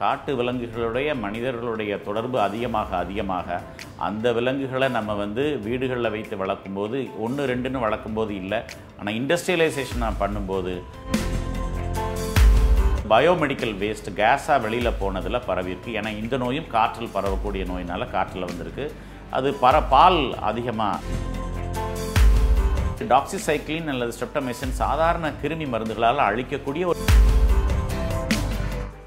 காட்டு விலங்குகளுடைய மனிதர்களுடைய தொடர்பு அதிகமாக அதிகமாக அந்த விலங்குகளை நம்ம வந்து வீடுகளில் வைத்து வளர்க்கும்போது ஒன்று ரெண்டுன்னு வளர்க்கும்போது இல்லை ஆனால் இண்டஸ்ட்ரியலைசேஷன் நான் பண்ணும்போது பயோமெடிக்கல் வேஸ்ட் கேஸாக வெளியில் போனதில் பரவிருக்கு ஏன்னா இந்த நோயும் காற்றில் பரவக்கூடிய நோயினால் காற்றில் வந்திருக்கு அது பர பால் அதிகமாக டாக்ஸிசைக்ளின் அல்லது ஸ்டெப்டமைசின் சாதாரண கிருமி மருந்துகளால் அழிக்கக்கூடிய ஒரு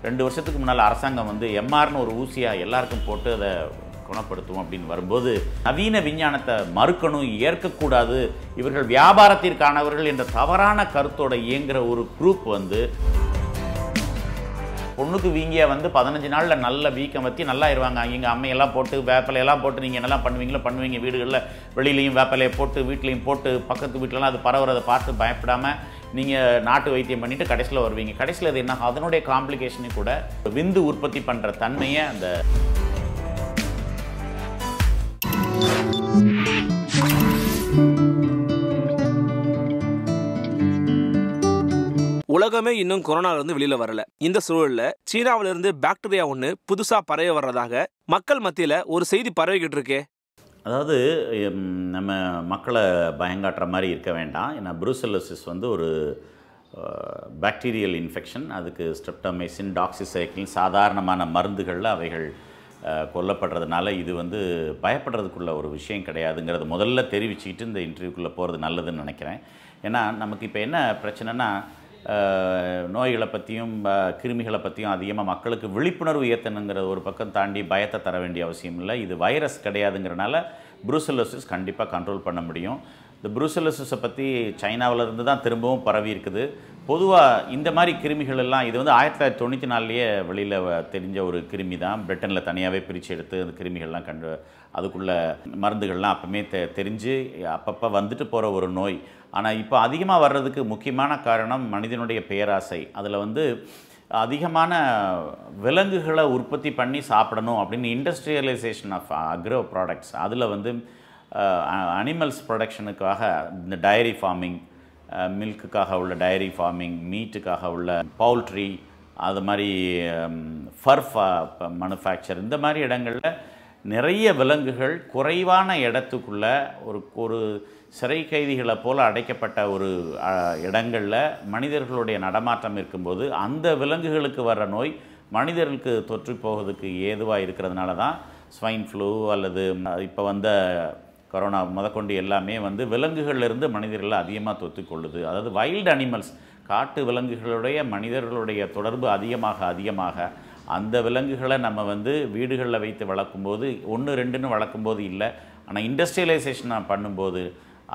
ரெண்டு வருஷத்துக்கு முன்னால் அரசாங்கம் வந்து எம்ஆர்னு ஒரு ஊசியாக எல்லாருக்கும் போட்டு அதை குணப்படுத்துவோம் அப்படின்னு வரும்போது நவீன விஞ்ஞானத்தை மறுக்கணும் ஏற்கக்கூடாது இவர்கள் வியாபாரத்திற்கானவர்கள் என்ற தவறான கருத்தோட இயங்குகிற ஒரு குரூப் வந்து பொண்ணுக்கு வீங்கிய வந்து பதினஞ்சு நாளில் நல்ல வீக்கம் வத்தி நல்லா இருவாங்க இங்கே அம்மையெல்லாம் போட்டு வேப்பலையெல்லாம் போட்டு நீங்கள் என்னெல்லாம் பண்ணுவீங்களோ பண்ணுவீங்க வீடுகளில் வெளியிலையும் வேப்பலையை போட்டு வீட்லேயும் போட்டு பக்கத்து வீட்டிலலாம் அது பரவுறதை பார்த்து பயப்படாமல் நீங்கள் நாட்டு வைத்தியம் பண்ணிவிட்டு கடைசியில் வருவீங்க கடைசியில் அது என்ன அதனுடைய காம்ப்ளிகேஷனு கூட விந்து உற்பத்தி பண்ணுற தன்மையை அந்த உலகமே இன்னும் இருந்து வெளியில் வரல இந்த சூழலில் சீனாவிலிருந்து பாக்டீரியா ஒன்று புதுசாக பரவி வர்றதாக மக்கள் மத்தியில் ஒரு செய்தி பரவிக்கிட்டு இருக்கே அதாவது நம்ம மக்களை பயங்காட்டுற மாதிரி இருக்க வேண்டாம் ஏன்னா புரூசலோசிஸ் வந்து ஒரு பாக்டீரியல் இன்ஃபெக்ஷன் அதுக்கு ஸ்ட்ரெப்டமைசின் டாக்ஸிசைக்கிள் சாதாரணமான மருந்துகளில் அவைகள் கொல்லப்படுறதுனால இது வந்து பயப்படுறதுக்குள்ள ஒரு விஷயம் கிடையாதுங்கிறத முதல்ல தெரிவிச்சுக்கிட்டு இந்த இன்டர்வியூக்குள்ளே போகிறது நல்லதுன்னு நினைக்கிறேன் ஏன்னா நமக்கு இப்போ என்ன பிரச்சனைனா நோய்களை பற்றியும் கிருமிகளை பற்றியும் அதிகமாக மக்களுக்கு விழிப்புணர்வு ஏற்றணுங்கிற ஒரு பக்கம் தாண்டி பயத்தை தர வேண்டிய அவசியம் இல்லை இது வைரஸ் கிடையாதுங்கிறனால புரூசலோசிஸ் கண்டிப்பாக கண்ட்ரோல் பண்ண முடியும் இந்த புரூசலோசிஸை பற்றி சைனாவிலேருந்து தான் திரும்பவும் பரவி இருக்குது பொதுவாக இந்த மாதிரி கிருமிகள் எல்லாம் இது வந்து ஆயிரத்தி தொள்ளாயிரத்தி தொண்ணூற்றி நாலுலேயே வெளியில் தெரிஞ்ச ஒரு கிருமி தான் பிரிட்டனில் தனியாகவே பிரித்து எடுத்து அந்த கிருமிகள்லாம் கண்டு அதுக்குள்ள மருந்துகள்லாம் அப்போமே தெ தெரிஞ்சு அப்பப்போ வந்துட்டு போகிற ஒரு நோய் ஆனால் இப்போ அதிகமாக வர்றதுக்கு முக்கியமான காரணம் மனிதனுடைய பேராசை அதில் வந்து அதிகமான விலங்குகளை உற்பத்தி பண்ணி சாப்பிடணும் அப்படின்னு இண்டஸ்ட்ரியலைசேஷன் ஆஃப் அக்ரோ ப்ராடக்ட்ஸ் அதில் வந்து அனிமல்ஸ் ப்ரொடக்ஷனுக்காக இந்த டைரி ஃபார்மிங் மில்க்குக்காக உள்ள டைரி ஃபார்மிங் மீட்டுக்காக உள்ள பவுல்ட்ரி அது மாதிரி ஃபர்ஃபா மனுஃபேக்சர் இந்த மாதிரி இடங்களில் நிறைய விலங்குகள் குறைவான இடத்துக்குள்ள ஒரு ஒரு சிறை கைதிகளை போல் அடைக்கப்பட்ட ஒரு இடங்களில் மனிதர்களுடைய நடமாட்டம் இருக்கும்போது அந்த விலங்குகளுக்கு வர்ற நோய் மனிதர்களுக்கு தொற்று போகிறதுக்கு ஏதுவாக இருக்கிறதுனால தான் ஸ்வைன் ஃப்ளூ அல்லது இப்போ வந்த கொரோனா முதற்கொண்டு எல்லாமே வந்து விலங்குகள்லேருந்து மனிதர்கள் அதிகமாக தொத்துக்கொள்ளுது அதாவது வைல்டு அனிமல்ஸ் காட்டு விலங்குகளுடைய மனிதர்களுடைய தொடர்பு அதிகமாக அதிகமாக அந்த விலங்குகளை நம்ம வந்து வீடுகளில் வைத்து வளர்க்கும்போது ஒன்று ரெண்டுன்னு வளர்க்கும்போது இல்லை ஆனால் இண்டஸ்ட்ரியலைசேஷன் நான் பண்ணும்போது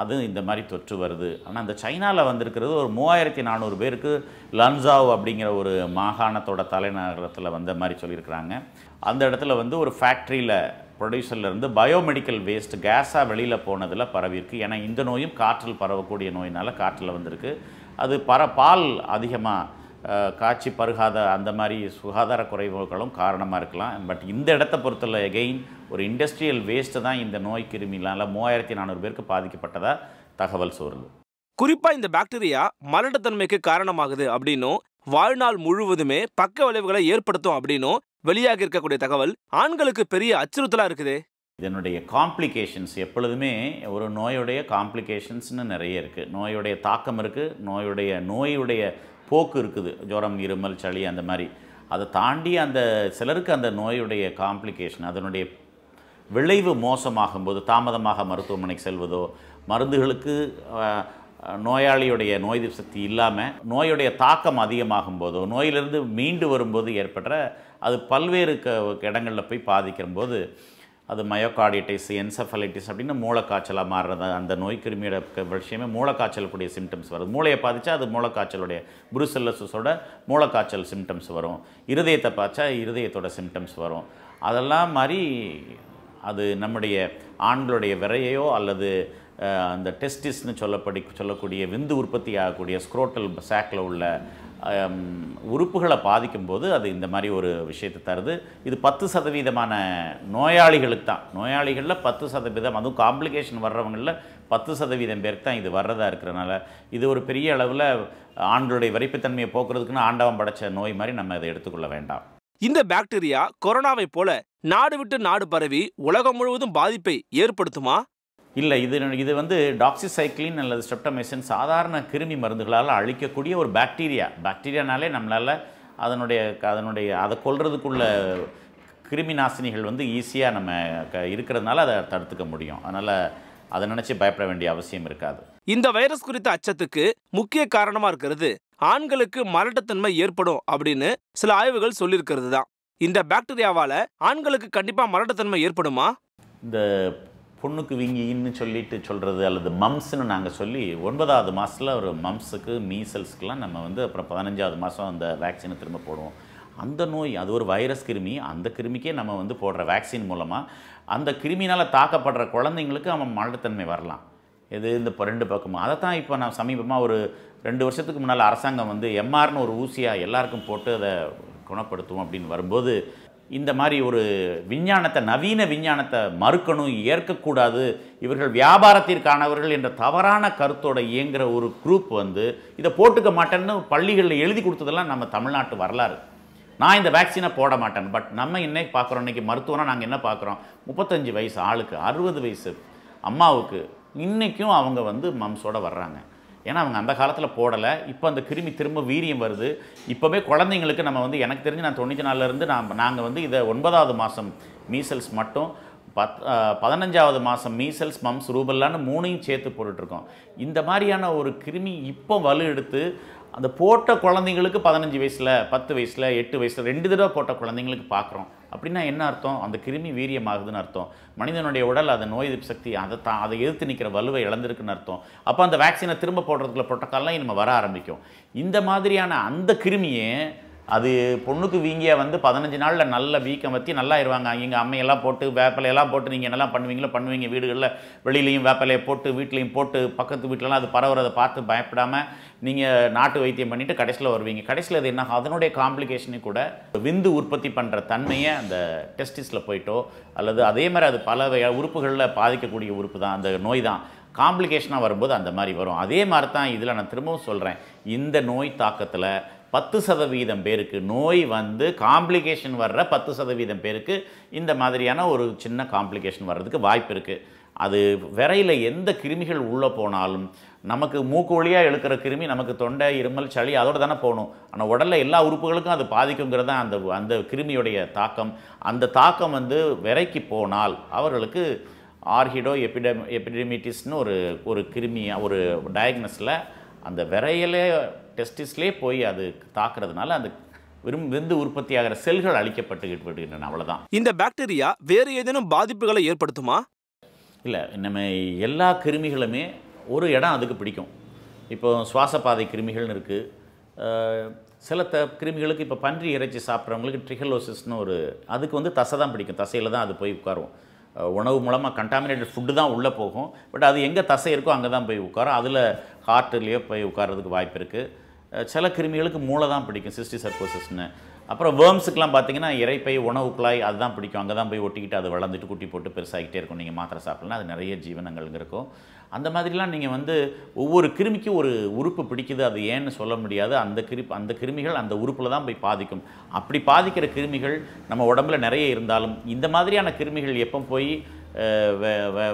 அது இந்த மாதிரி தொற்று வருது ஆனால் அந்த சைனாவில் வந்திருக்கிறது ஒரு மூவாயிரத்தி நானூறு பேருக்கு லன்சாவ் அப்படிங்கிற ஒரு மாகாணத்தோட தலைநகரத்தில் வந்த மாதிரி சொல்லியிருக்கிறாங்க அந்த இடத்துல வந்து ஒரு ஃபேக்ட்ரியில் ப்ரொடியூசர்லேருந்து பயோமெடிக்கல் வேஸ்ட் கேஸாக வெளியில் போனதில் பரவியிருக்கு ஏன்னா இந்த நோயும் காற்றில் பரவக்கூடிய நோயினால் காற்றில் வந்திருக்கு அது பர பால் அதிகமாக காட்சி பருகாத அந்த மாதிரி சுகாதார குறைவுகளும் காரணமாக இருக்கலாம் பட் இந்த இடத்த பொறுத்தல எகெயின் ஒரு இண்டஸ்ட்ரியல் வேஸ்ட்டு தான் இந்த நோய் கிருமியிலால் மூவாயிரத்தி நானூறு பேருக்கு பாதிக்கப்பட்டதாக தகவல் சொல்லுது குறிப்பாக இந்த பாக்டீரியா மலட்டுத்தன்மைக்கு காரணமாகுது அப்படின்னும் வாழ்நாள் முழுவதுமே பக்க விளைவுகளை ஏற்படுத்தும் அப்படின்னும் வெளியாக இருக்கக்கூடிய தகவல் ஆண்களுக்கு பெரிய அச்சுறுத்தலாக இருக்குது இதனுடைய காம்ப்ளிகேஷன்ஸ் எப்பொழுதுமே ஒரு நோயுடைய காம்ப்ளிகேஷன்ஸ்னு நிறைய இருக்குது நோயுடைய தாக்கம் இருக்குது நோயுடைய நோயுடைய போக்கு இருக்குது ஜுரம் இருமல் சளி அந்த மாதிரி அதை தாண்டி அந்த சிலருக்கு அந்த நோயுடைய காம்ப்ளிகேஷன் அதனுடைய விளைவு மோசமாகும்போது தாமதமாக மருத்துவமனைக்கு செல்வதோ மருந்துகளுக்கு நோயாளியுடைய நோய் சக்தி இல்லாமல் நோயுடைய தாக்கம் அதிகமாகும் போதோ நோயிலிருந்து மீண்டு வரும்போது ஏற்பட்ட அது பல்வேறு க இடங்களில் போய் பாதிக்கிற போது அது மயோகார்டிட்டிஸ் என்செஃபலைட்டிஸ் அப்படின்னு மூளைக்காய்ச்சலாக மாறுறது அந்த நோய் கிருமியோட விஷயமே மூளைக்காய்ச்சலுக்குரிய சிம்டம்ஸ் வருது மூளையை பாதிச்சா அது மூளைக்காய்ச்சலுடைய புருசெல்லசஸோட மூளைக்காய்ச்சல் சிம்டம்ஸ் வரும் இருதயத்தை பாய்ச்சா இருதயத்தோட சிம்டம்ஸ் வரும் அதெல்லாம் மாதிரி அது நம்முடைய ஆண்களுடைய விரையோ அல்லது அந்த டெஸ்டிஸ்னு சொல்லப்படி சொல்லக்கூடிய விந்து உற்பத்தி ஆகக்கூடிய ஸ்க்ரோட்டல் சாக்கில் உள்ள உறுப்புகளை பாதிக்கும் போது அது இந்த மாதிரி ஒரு விஷயத்தை தருது இது பத்து சதவீதமான நோயாளிகளுக்கு தான் நோயாளிகளில் பத்து சதவீதம் அதுவும் காம்ப்ளிகேஷன் வர்றவங்களில் பத்து சதவீதம் பேருக்கு தான் இது வர்றதா இருக்கிறனால இது ஒரு பெரிய அளவில் ஆண்களுடைய வரிப்புத்தன்மையை போக்குறதுக்குன்னு ஆண்டவம் படைச்ச நோய் மாதிரி நம்ம அதை எடுத்துக்கொள்ள வேண்டாம் இந்த பாக்டீரியா கொரோனாவை போல நாடு விட்டு நாடு பரவி உலகம் முழுவதும் பாதிப்பை ஏற்படுத்துமா இல்லை இது இது வந்து டாக்ஸிசைக்ளின் அல்லது ஸ்டெப்டமைசின் சாதாரண கிருமி மருந்துகளால் அழிக்கக்கூடிய ஒரு பாக்டீரியா பாக்டீரியானாலே நம்மளால் அதனுடைய அதனுடைய அதை கொல்றதுக்குள்ள கிருமி நாசினிகள் வந்து ஈஸியாக நம்ம க இருக்கிறதுனால அதை தடுத்துக்க முடியும் அதனால் அதை நினச்சி பயப்பட வேண்டிய அவசியம் இருக்காது இந்த வைரஸ் குறித்த அச்சத்துக்கு முக்கிய காரணமாக இருக்கிறது ஆண்களுக்கு மலட்டத்தன்மை ஏற்படும் அப்படின்னு சில ஆய்வுகள் சொல்லியிருக்கிறது தான் இந்த பாக்டீரியாவால் ஆண்களுக்கு கண்டிப்பாக மலட்டத்தன்மை ஏற்படுமா இந்த பொண்ணுக்கு விங்கின்னு சொல்லிட்டு சொல்கிறது அல்லது மம்ஸ்னு நாங்கள் சொல்லி ஒன்பதாவது மாதத்தில் ஒரு மம்ஸுக்கு மீசல்ஸ்க்கெலாம் நம்ம வந்து அப்புறம் பதினஞ்சாவது மாதம் அந்த வேக்சினை திரும்ப போடுவோம் அந்த நோய் அது ஒரு வைரஸ் கிருமி அந்த கிருமிக்கே நம்ம வந்து போடுற வேக்சின் மூலமாக அந்த கிருமினால் தாக்கப்படுற குழந்தைங்களுக்கு அவன் மலத்தன்மை வரலாம் இது இந்த ரெண்டு பக்கமும் அதை தான் இப்போ நான் சமீபமாக ஒரு ரெண்டு வருஷத்துக்கு முன்னால் அரசாங்கம் வந்து எம்ஆர்னு ஒரு ஊசியாக எல்லாருக்கும் போட்டு அதை குணப்படுத்துவோம் அப்படின்னு வரும்போது இந்த மாதிரி ஒரு விஞ்ஞானத்தை நவீன விஞ்ஞானத்தை மறுக்கணும் ஏற்கக்கூடாது இவர்கள் வியாபாரத்திற்கானவர்கள் என்ற தவறான கருத்தோட இயங்குகிற ஒரு குரூப் வந்து இதை போட்டுக்க மாட்டேன்னு பள்ளிகளில் எழுதி கொடுத்ததெல்லாம் நம்ம தமிழ்நாட்டு வரலாறு நான் இந்த வேக்சினை போட மாட்டேன் பட் நம்ம இன்றைக்கி பார்க்குறோம் இன்றைக்கி மருத்துவனா நாங்கள் என்ன பார்க்குறோம் முப்பத்தஞ்சு வயசு ஆளுக்கு அறுபது வயசு அம்மாவுக்கு இன்றைக்கும் அவங்க வந்து மம்ஸோடு வர்றாங்க ஏன்னா அவங்க அந்த காலத்தில் போடலை இப்போ அந்த கிருமி திரும்ப வீரியம் வருது இப்போவே குழந்தைங்களுக்கு நம்ம வந்து எனக்கு தெரிஞ்சு நான் தொண்ணூற்றி நாலுலேருந்து நாம் நாங்கள் வந்து இதை ஒன்பதாவது மாதம் மீசல்ஸ் மட்டும் பத் பதினஞ்சாவது மாதம் மீசல்ஸ் மம்ஸ் ரூபல்லான்னு மூணையும் சேர்த்து போட்டுட்ருக்கோம் இந்த மாதிரியான ஒரு கிருமி இப்போ வலு எடுத்து அந்த போட்ட குழந்தைங்களுக்கு பதினஞ்சு வயசில் பத்து வயசில் எட்டு வயசில் ரெண்டு தடவை போட்ட குழந்தைங்களுக்கு பார்க்குறோம் அப்படின்னா என்ன அர்த்தம் அந்த கிருமி வீரியமாகுதுன்னு அர்த்தம் மனிதனுடைய உடல் அதை நோய் எதிர்ப்பு சக்தி அதை தான் அதை எதிர்த்து நிற்கிற வலுவை இழந்திருக்குன்னு அர்த்தம் அப்போ அந்த வேக்சினை திரும்ப போடுறதுக்குள்ள புரோட்டோக்கால்லாம் நம்ம வர ஆரம்பிக்கும் இந்த மாதிரியான அந்த கிருமியை அது பொண்ணுக்கு வீங்கிய வந்து பதினஞ்சு நாளில் நல்ல வீக்கம் வற்றி நல்லா இருவாங்க இங்கே அம்மையெல்லாம் போட்டு வேப்பிலையெல்லாம் போட்டு நீங்கள் என்னெல்லாம் பண்ணுவீங்களோ பண்ணுவீங்க வீடுகளில் வெளியிலையும் வேப்பலையை போட்டு வீட்லேயும் போட்டு பக்கத்து வீட்டிலலாம் அது பரவுறதை பார்த்து பயப்படாமல் நீங்கள் நாட்டு வைத்தியம் பண்ணிவிட்டு கடைசியில் வருவீங்க கடைசியில் அது என்ன அதனுடைய காம்ப்ளிகேஷனு கூட விந்து உற்பத்தி பண்ணுற தன்மையை அந்த டெஸ்டிஸில் போயிட்டோ அல்லது அதே மாதிரி அது பல உறுப்புகளில் பாதிக்கக்கூடிய உறுப்பு தான் அந்த நோய் தான் காம்ப்ளிகேஷனாக வரும்போது அந்த மாதிரி வரும் அதே மாதிரி தான் இதில் நான் திரும்பவும் சொல்கிறேன் இந்த நோய் தாக்கத்தில் பத்து சதவீதம் பேருக்கு நோய் வந்து காம்ப்ளிகேஷன் வர்ற பத்து சதவீதம் பேருக்கு இந்த மாதிரியான ஒரு சின்ன காம்ப்ளிகேஷன் வர்றதுக்கு வாய்ப்பு இருக்குது அது விரையில் எந்த கிருமிகள் உள்ளே போனாலும் நமக்கு மூக்கு வழியாக எழுக்கிற கிருமி நமக்கு தொண்டை இருமல் சளி அதோடு தானே போகணும் ஆனால் உடலில் எல்லா உறுப்புகளுக்கும் அது பாதிக்குங்கிறது தான் அந்த அந்த கிருமியுடைய தாக்கம் அந்த தாக்கம் வந்து விரைக்கு போனால் அவர்களுக்கு ஆர்ஹிடோ எபிடமி எபிடெமிட்டிஸ்னு ஒரு ஒரு கிருமி ஒரு டயக்னஸில் அந்த விரையிலே டெஸ்டிஸ்லேயே போய் அது தாக்குறதுனால அந்த வெறும் உற்பத்தி உற்பத்தியாகிற செல்கள் அழிக்கப்பட்டு விடுகின்றன அவ்வளோதான் இந்த பாக்டீரியா வேறு ஏதேனும் பாதிப்புகளை ஏற்படுத்துமா இல்லை நம்ம எல்லா கிருமிகளுமே ஒரு இடம் அதுக்கு பிடிக்கும் இப்போ சுவாசப்பாதை கிருமிகள்னு இருக்குது சில த கிருமிகளுக்கு இப்போ பன்றி இறைச்சி சாப்பிட்றவங்களுக்கு ட்ரிகலோசிஸ்னு ஒரு அதுக்கு வந்து தசை தான் பிடிக்கும் தசையில் தான் அது போய் உட்காரும் உணவு மூலமாக கண்டாமினேட்டட் ஃபுட்டு தான் உள்ளே போகும் பட் அது எங்கே தசை இருக்கோ அங்கே தான் போய் உட்காரும் அதில் ஹார்ட்லேயோ போய் உட்காரதுக்கு வாய்ப்பு இருக்குது சில கிருமிகளுக்கு மூளை தான் பிடிக்கும் சிஸ்டி சர்க்கோசிஸ்னு அப்புறம் வேர்ம்ஸுக்கெலாம் பார்த்தீங்கன்னா இறைப்பை உணவு குழாய் அதுதான் பிடிக்கும் அங்கே தான் போய் ஒட்டிக்கிட்டு அது வளர்ந்துட்டு குட்டி போட்டு பெருசாகிட்டே இருக்கும் நீங்கள் மாத்திரை சாப்பிட்லாம் அது நிறைய ஜீவனங்கள் இருக்கும் அந்த மாதிரிலாம் நீங்கள் வந்து ஒவ்வொரு கிருமிக்கும் ஒரு உறுப்பு பிடிக்குது அது ஏன்னு சொல்ல முடியாது அந்த கிரு அந்த கிருமிகள் அந்த உறுப்பில் தான் போய் பாதிக்கும் அப்படி பாதிக்கிற கிருமிகள் நம்ம உடம்புல நிறைய இருந்தாலும் இந்த மாதிரியான கிருமிகள் எப்போ போய்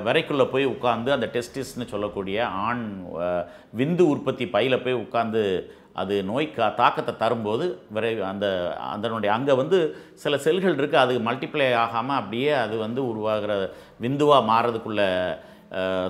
வரைக்குள்ளே போய் உட்காந்து அந்த டெஸ்டிஸ்னு சொல்லக்கூடிய ஆண் விந்து உற்பத்தி பையில் போய் உட்காந்து அது நோய் கா தாக்கத்தை தரும்போது விரைவு அந்த அதனுடைய அங்கே வந்து சில செல்கள் இருக்குது அது மல்டிப்ளை ஆகாமல் அப்படியே அது வந்து உருவாகிற விந்துவாக மாறுறதுக்குள்ள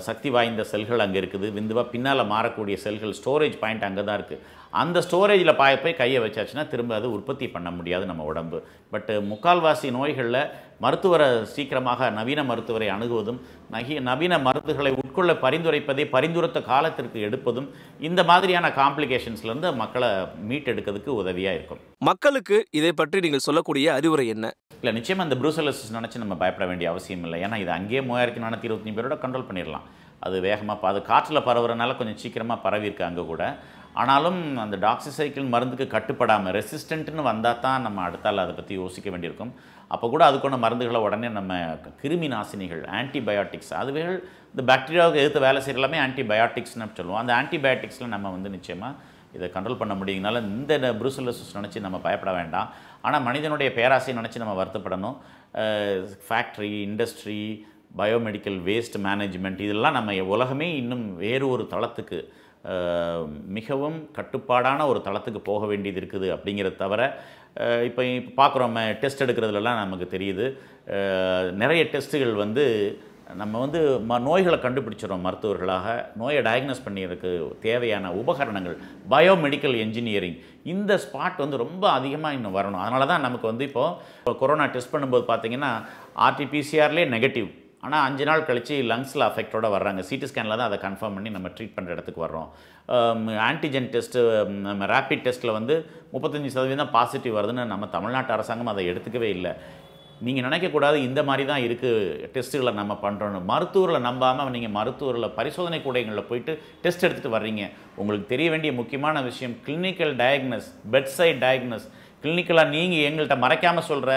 சக்தி வாய்ந்த செல்கள் அங்கே இருக்குது விந்துவாக பின்னால் மாறக்கூடிய செல்கள் ஸ்டோரேஜ் பாயிண்ட் அங்கே தான் இருக்குது அந்த ஸ்டோரேஜில் பாய போய் கையை வச்சாச்சுன்னா திரும்ப அது உற்பத்தி பண்ண முடியாது நம்ம உடம்பு பட்டு முக்கால்வாசி நோய்களில் மருத்துவரை சீக்கிரமாக நவீன மருத்துவரை அணுகுவதும் நகி நவீன மருந்துகளை உட்கொள்ள பரிந்துரைப்பதை பரிந்துரைத்த காலத்திற்கு எடுப்பதும் இந்த மாதிரியான காம்ப்ளிகேஷன்ஸ்லேருந்து மக்களை மீட்டெடுக்கிறதுக்கு உதவியாக இருக்கும் மக்களுக்கு இதை பற்றி நீங்கள் சொல்லக்கூடிய அறிவுரை என்ன இல்லை நிச்சயமாக இந்த ப்ரூசலசிஸ் நினச்சி நம்ம பயப்பட வேண்டிய அவசியம் இல்லை ஏன்னா இது அங்கேயே மூவாயிரத்தி நானூற்றி இருபத்தஞ்சி பேரோட கண்ட்ரோல் பண்ணிடலாம் அது வேகமாக அது காற்றில் பரவுறதுனால கொஞ்சம் சீக்கிரமாக பரவியிருக்கு அங்கே கூட ஆனாலும் அந்த டாக்ஸிசைக்கிள் மருந்துக்கு கட்டுப்படாமல் ரெசிஸ்டண்ட்டுன்னு வந்தால் தான் நம்ம அடுத்தால் அதை பற்றி யோசிக்க வேண்டியிருக்கும் அப்போ கூட அதுக்கான மருந்துகளை உடனே நம்ம கிருமி நாசினிகள் ஆன்டிபயாட்டிக்ஸ் அதுவே இந்த பாக்டீரியாவுக்கு எதிர்த்து வேலை செய்யலாமே ஆன்டிபயாட்டிக்ஸ்னு சொல்லுவோம் அந்த ஆன்டிபயாட்டிக்ஸில் நம்ம வந்து நிச்சயமாக இதை கண்ட்ரோல் பண்ண முடியுங்கனால இந்த புரூசலசிஸ் நினச்சி நம்ம பயப்பட வேண்டாம் ஆனால் மனிதனுடைய பேராசையை நினச்சி நம்ம வருத்தப்படணும் factory industry biomedical waste management இதெல்லாம் நம்ம உலகமே இன்னும் வேறு ஒரு தளத்துக்கு மிகவும் கட்டுப்பாடான ஒரு தளத்துக்கு போக வேண்டியது இருக்குது அப்படிங்கிறத தவிர இப்போ இப்போ பார்க்குறோம் டெஸ்ட் எடுக்கிறதுலலாம் நமக்கு தெரியுது நிறைய டெஸ்ட்டுகள் வந்து நம்ம வந்து ம நோய்களை கண்டுபிடிச்சிடறோம் மருத்துவர்களாக நோயை டயக்னோஸ் பண்ணியதுக்கு தேவையான உபகரணங்கள் பயோமெடிக்கல் என்ஜினியரிங் இந்த ஸ்பாட் வந்து ரொம்ப அதிகமாக இன்னும் வரணும் அதனால தான் நமக்கு வந்து இப்போது கொரோனா டெஸ்ட் பண்ணும்போது பார்த்திங்கன்னா ஆர்டிபிசிஆர்லேயே நெகட்டிவ் ஆனால் அஞ்சு நாள் கழித்து லங்ஸில் அஃபெக்டோட வர்றாங்க சிடி ஸ்கேனில் தான் அதை கன்ஃபார்ம் பண்ணி நம்ம ட்ரீட் பண்ணுற இடத்துக்கு வர்றோம் ஆன்டிஜென் டெஸ்ட்டு நம்ம ரேப்பிட் டெஸ்ட்டில் வந்து முப்பத்தஞ்சு சதவீதம் பாசிட்டிவ் வருதுன்னு நம்ம தமிழ்நாட்டு அரசாங்கம் அதை எடுத்துக்கவே இல்லை நீங்கள் நினைக்கக்கூடாது இந்த மாதிரி தான் இருக்குது டெஸ்ட்டுகளை நம்ம பண்ணுறோன்னு மருத்துவரில் நம்பாமல் நீங்கள் மருத்துவரில் பரிசோதனை கூடங்களில் போயிட்டு டெஸ்ட் எடுத்துகிட்டு வர்றீங்க உங்களுக்கு தெரிய வேண்டிய முக்கியமான விஷயம் clinical diagnosis bed side diagnosis கிளினிக்கலாக நீங்கள் எங்கள்கிட்ட மறைக்காமல் சொல்கிற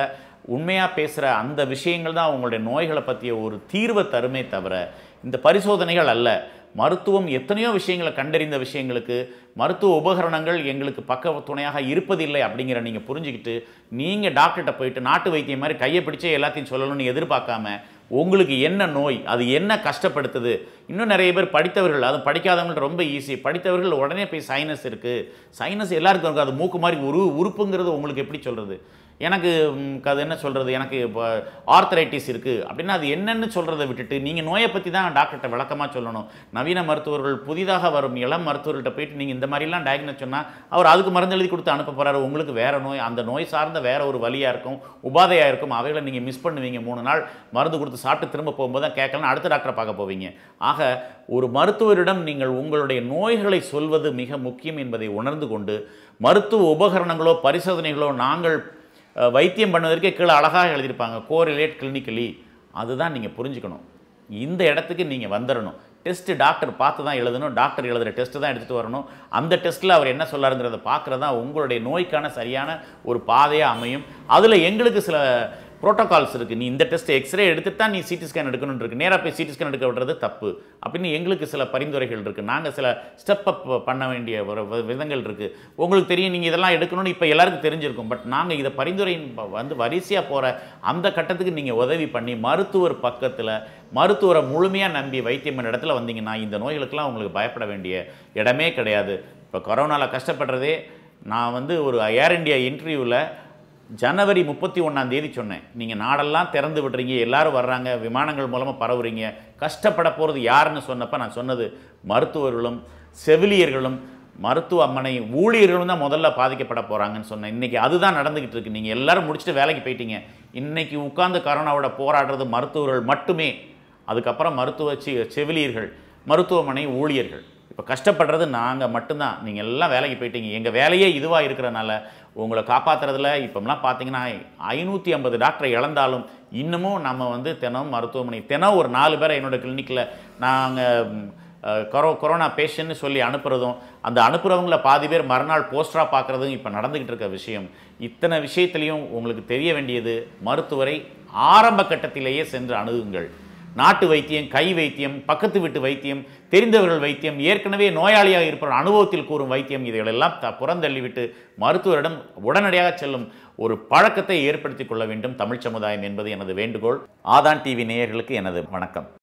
உண்மையாக பேசுகிற அந்த விஷயங்கள் தான் உங்களுடைய நோய்களை பற்றிய ஒரு தீர்வை தருமே தவிர இந்த பரிசோதனைகள் அல்ல மருத்துவம் எத்தனையோ விஷயங்களை கண்டறிந்த விஷயங்களுக்கு மருத்துவ உபகரணங்கள் எங்களுக்கு பக்க துணையாக இருப்பதில்லை அப்படிங்கிற நீங்கள் புரிஞ்சுக்கிட்டு நீங்கள் டாக்டர்கிட்ட போயிட்டு நாட்டு வைத்தியம் மாதிரி கையை பிடிச்சே எல்லாத்தையும் சொல்லணும்னு எதிர்பார்க்காம உங்களுக்கு என்ன நோய் அது என்ன கஷ்டப்படுத்துது இன்னும் நிறைய பேர் படித்தவர்கள் அது படிக்காதவங்கள்ட்ட ரொம்ப ஈஸி படித்தவர்கள் உடனே போய் சைனஸ் இருக்குது சைனஸ் எல்லாருக்கும் அது மூக்கு மாதிரி உரு உறுப்புங்கிறது உங்களுக்கு எப்படி சொல்கிறது எனக்கு அது என்ன சொல்கிறது எனக்கு இப்போ ஆர்த்தரைட்டிஸ் இருக்குது அப்படின்னா அது என்னென்னு சொல்கிறத விட்டுட்டு நீங்கள் நோயை பற்றி தான் டாக்டர்கிட்ட விளக்கமாக சொல்லணும் நவீன மருத்துவர்கள் புதிதாக வரும் இளம் மருத்துவர்கள்ட்ட போயிட்டு நீங்கள் இந்த மாதிரிலாம் டயக்னஸ் சொன்னால் அவர் அதுக்கு மருந்து எழுதி கொடுத்து அனுப்ப போகிறாரு உங்களுக்கு வேறு நோய் அந்த நோய் சார்ந்த வேறு ஒரு வழியாக இருக்கும் உபாதையாக இருக்கும் அவைகளை நீங்கள் மிஸ் பண்ணுவீங்க மூணு நாள் மருந்து கொடுத்து சாப்பிட்டு திரும்ப போகும்போது தான் கேட்கலாம் அடுத்த டாக்டரை பார்க்க போவீங்க ஆக ஒரு மருத்துவரிடம் நீங்கள் உங்களுடைய நோய்களை சொல்வது மிக முக்கியம் என்பதை உணர்ந்து கொண்டு மருத்துவ உபகரணங்களோ பரிசோதனைகளோ நாங்கள் வைத்தியம் பண்ணுவதற்கு கீழே அழகாக எழுதியிருப்பாங்க கோரிலேட் கிளினிக்கலி அதுதான் நீங்கள் புரிஞ்சுக்கணும் இந்த இடத்துக்கு நீங்கள் வந்துடணும் டெஸ்ட்டு டாக்டர் பார்த்து தான் எழுதணும் டாக்டர் எழுதுகிற டெஸ்ட்டு தான் எடுத்துகிட்டு வரணும் அந்த டெஸ்ட்டில் அவர் என்ன சொல்லாருங்கிறத பார்க்குறது தான் உங்களுடைய நோய்க்கான சரியான ஒரு பாதையாக அமையும் அதில் எங்களுக்கு சில ப்ரோட்டோகால்ஸ் இருக்குது நீ இந்த டெஸ்ட் எக்ஸ்ரே எடுத்து தான் நீ சிடி ஸ்கேன் எடுக்கணும்னு இருக்குது நேராக போய் சிடி ஸ்கேன் எடுக்க விடுறது தப்பு அப்படின்னு எங்களுக்கு சில பரிந்துரைகள் இருக்குது நாங்கள் சில ஸ்டெப் அப் பண்ண வேண்டிய விதங்கள் இருக்குது உங்களுக்கு தெரியும் நீங்கள் இதெல்லாம் எடுக்கணும்னு இப்போ எல்லாருக்கும் தெரிஞ்சிருக்கும் பட் நாங்கள் இதை பரிந்துரை வந்து வரிசையாக போகிற அந்த கட்டத்துக்கு நீங்கள் உதவி பண்ணி மருத்துவர் பக்கத்தில் மருத்துவரை முழுமையாக நம்பி வைத்தியம் இடத்துல வந்தீங்கன்னா இந்த நோய்களுக்கெல்லாம் உங்களுக்கு பயப்பட வேண்டிய இடமே கிடையாது இப்போ கொரோனாவில் கஷ்டப்படுறதே நான் வந்து ஒரு ஏர் இண்டியா இன்டர்வியூவில் ஜனவரி முப்பத்தி ஒன்றாம் தேதி சொன்னேன் நீங்கள் நாடெல்லாம் திறந்து விடுறீங்க எல்லாரும் வர்றாங்க விமானங்கள் மூலமாக பரவுறீங்க கஷ்டப்பட போகிறது யாருன்னு சொன்னப்போ நான் சொன்னது மருத்துவர்களும் செவிலியர்களும் மருத்துவ அம்மனை ஊழியர்களும் தான் முதல்ல பாதிக்கப்பட போகிறாங்கன்னு சொன்னேன் இன்றைக்கி அதுதான் நடந்துக்கிட்டு இருக்கு நீங்கள் எல்லோரும் முடிச்சுட்டு வேலைக்கு போயிட்டீங்க இன்றைக்கி உட்காந்து கரோனாவோட போராடுறது மருத்துவர்கள் மட்டுமே அதுக்கப்புறம் மருத்துவ செவிலியர்கள் மருத்துவமனை ஊழியர்கள் இப்போ கஷ்டப்படுறது நாங்கள் மட்டும்தான் நீங்கள் எல்லாம் வேலைக்கு போயிட்டீங்க எங்கள் வேலையே இதுவாக இருக்கிறனால உங்களை காப்பாற்றுறதுல இப்போம்லாம் பார்த்தீங்கன்னா ஐநூற்றி ஐம்பது டாக்டரை இழந்தாலும் இன்னமும் நம்ம வந்து தினம் மருத்துவமனை தினம் ஒரு நாலு பேரை என்னோடய கிளினிக்கில் நாங்கள் கொரோ கொரோனா பேஷண்ட்னு சொல்லி அனுப்புகிறதும் அந்த அனுப்புகிறவங்கள பாதி பேர் மறுநாள் போஸ்டராக பார்க்குறதும் இப்போ நடந்துக்கிட்டு இருக்க விஷயம் இத்தனை விஷயத்துலேயும் உங்களுக்கு தெரிய வேண்டியது மருத்துவரை ஆரம்ப கட்டத்திலேயே சென்று அணுகுங்கள் நாட்டு வைத்தியம் கை வைத்தியம் பக்கத்து வீட்டு வைத்தியம் தெரிந்தவர்கள் வைத்தியம் ஏற்கனவே நோயாளியாக இருப்பவர் அனுபவத்தில் கூறும் வைத்தியம் இதைகளெல்லாம் த புறந்தள்ளிவிட்டு மருத்துவரிடம் உடனடியாக செல்லும் ஒரு பழக்கத்தை ஏற்படுத்தி கொள்ள வேண்டும் தமிழ் சமுதாயம் என்பது எனது வேண்டுகோள் ஆதான் டிவி நேயர்களுக்கு எனது வணக்கம்